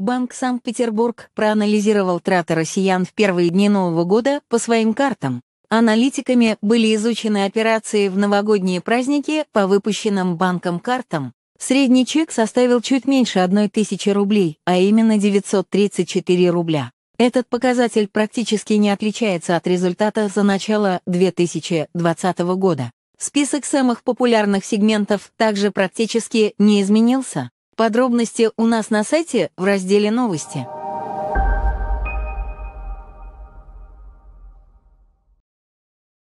Банк Санкт-Петербург проанализировал траты россиян в первые дни Нового года по своим картам. Аналитиками были изучены операции в новогодние праздники по выпущенным банком картам. Средний чек составил чуть меньше 1000 рублей, а именно 934 рубля. Этот показатель практически не отличается от результата за начало 2020 года. Список самых популярных сегментов также практически не изменился. Подробности у нас на сайте в разделе «Новости».